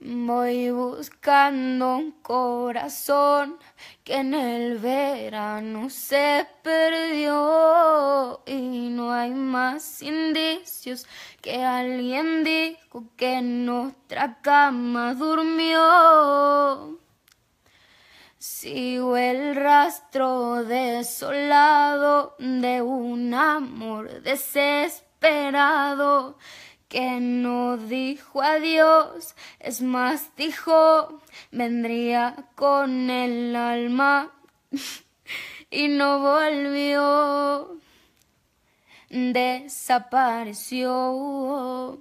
Voy buscando un corazón que en el verano se perdió y no hay más indicios que alguien dijo que en nuestra cama durmió. Sigo el rastro desolado de un amor desesperado que no dijo adiós, es más dijo, vendría con el alma y no volvió, desapareció.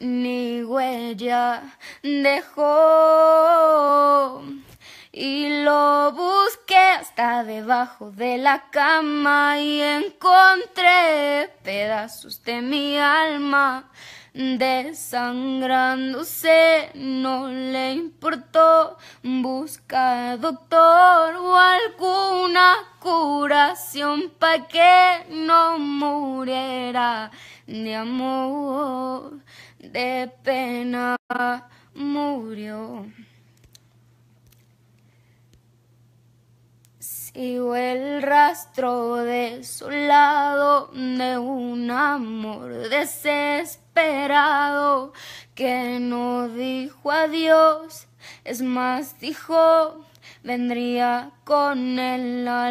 Ni huella dejó debajo de la cama y encontré pedazos de mi alma desangrándose, no le importó. buscar doctor o alguna curación pa' que no muriera de amor, de pena murió. Sigo el rastro desolado de un amor desesperado que no dijo adiós, es más, dijo, vendría con el alma.